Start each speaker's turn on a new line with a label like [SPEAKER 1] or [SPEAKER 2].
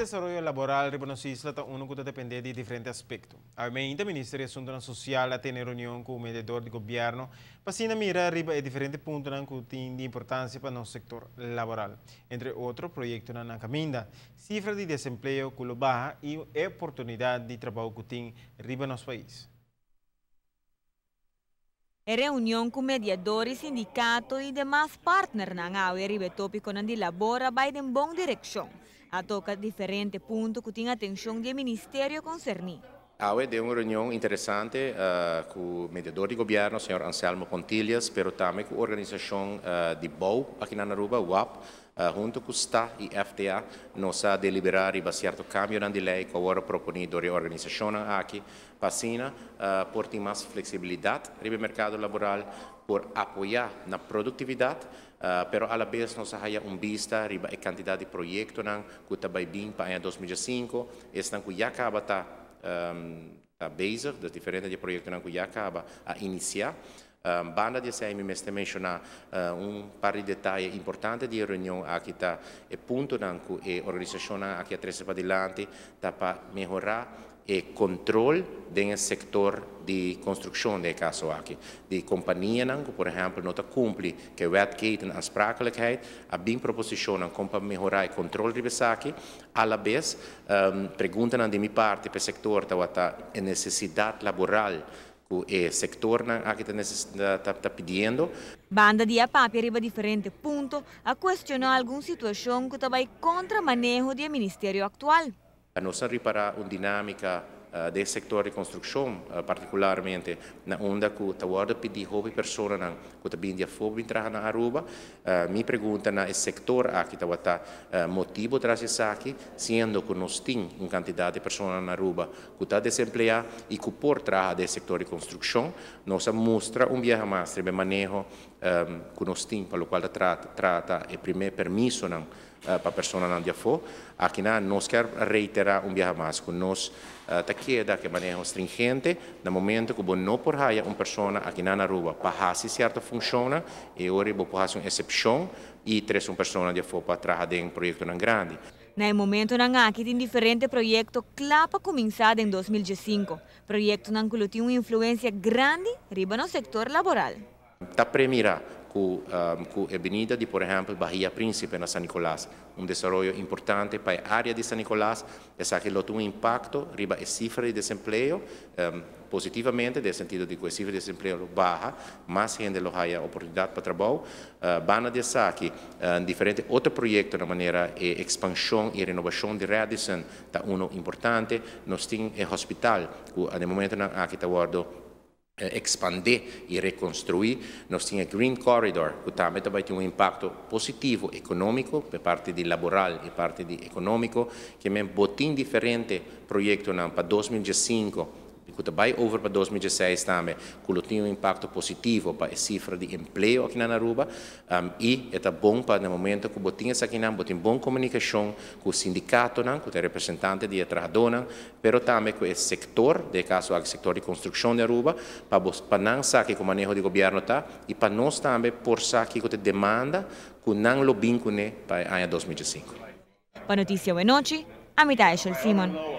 [SPEAKER 1] desarrollo laboral Ribonosi Isla está uno que depende de diferentes aspectos. A mí, Ministerio de Asuntos Sociales a tener reunión con mediador de gobierno para así mirar arriba de diferentes puntos que tienen de importancia para nuestro sector laboral. Entre otros, proyectos en la caminda, cifras de desempleo que lo baja y oportunidad de trabajo que tiene arriba en nuestro país.
[SPEAKER 2] Em reunião com mediadores, sindicato e demais partners na área ribetópico onde elabora vai em boa direção. a toca diferentes puntos que tiene atención del ministerio concernido.
[SPEAKER 1] A AUE uma reunião interessante uh, eh, com o mediador de governo, eh, o senhor Anselmo Pontilhas, mas também com a organização uh, de BOU aqui na Aruba, UAP, uh, junto com o STA e FTA, nós a deliberar e certo cambio na lei que agora proponido de organização aqui, passina, uh, eh, ter mais flexibilidade no mercado laboral, por apoiar na produtividade, uh, pero a la vez nos haya un vista riba a quantidade de projetos que também vim para 2005, e que já acaba tá um, a base das diferentes projetos que Cuiaca, a, a iniciar Ehm, banda di esame mesta menziona eh, un par di dettagli importanti di riunione a sta e punto danku e organizzazione a chi ha trese padilanti per migliorare il controllo del settore di costruzione dei caso aqui. De companhia, por exemplo, cumpli che que o Wetgate na sprakeligheid, a bem ehm, proposição como para melhorar o controle de aqui, à la vez, um, perguntam de minha parte para o setor da necessidade laboral o eh, sector che que está pidiendo.
[SPEAKER 2] Banda de arriva e arriba diferente punto a cuestionar alguna situación que trabalha contra o manejo Ministerio actual. No
[SPEAKER 1] A nossa reparar una dinámica Eh, del sektor rekonstruksyon eh, particolarmente, na onda ku tawarda pidi hobi persona nang ku tabindia fobi in na Aruba eh, mi pregunta se esse settore aki tawata motivo tra se saki siendo ku nostin in cantidad de persona na Aruba ku ta desemplea e ku por traha del sektor rekonstruksyon nosa mostra un viaja mastre be manejo ku ehm, nostin per lo qual trata e prime permiso nang Eh, para a pessoa não de for. Aqui não, nós quer reiterar um viagem mais que nós está eh, queda que maneja stringente no momento que não por raia uma pessoa aqui na rua para se certa funciona e hoje vou fazer uma exceção e três uma pessoa de for para trazer de um projeto não grande.
[SPEAKER 2] No momento, não há aqui tem diferente projeto clapa começado em 2005. Projeto não que tem uma influência grande riba no sector laboral.
[SPEAKER 1] Está primeira con, con de, por ejemplo, Bahía Príncipe en San Nicolás, un desarrollo importante para la área de San Nicolás, esa que lo tuvo impacto arriba la cifra de desempleo um, positivamente, en el sentido de que la cifra de desempleo baja, más gente lo haya oportunidad para trabajo. Uh, van a decir que uh, um, diferentes otros proyectos de manera de eh, expansión y renovación de Radisson, está uno importante, nos el hospital, que en el momento en que está guardo Eh, expandir e reconstruir, nós tinha Green Corridor, que também, também tem um impacto positivo econômico, por parte de laboral e parte de econômico, que é um botim diferente projeto para 2015, Kutabay over pa 2016 namin kulutning impacto positivo pa eh, cifra di empleo aqui na Aruba um, ehm, e está bom para no momento que botinha sa kinan botin bom comunicação com o sindicato nan com o representante de tradonan pero também com esse sector de caso ao setor de construção de Aruba para para nan sa que o manejo de governo tá e para nós também por sa que o demanda com nan lobin com ne para ano 2005
[SPEAKER 2] Para notícia hoje noite, a mitad de Simon.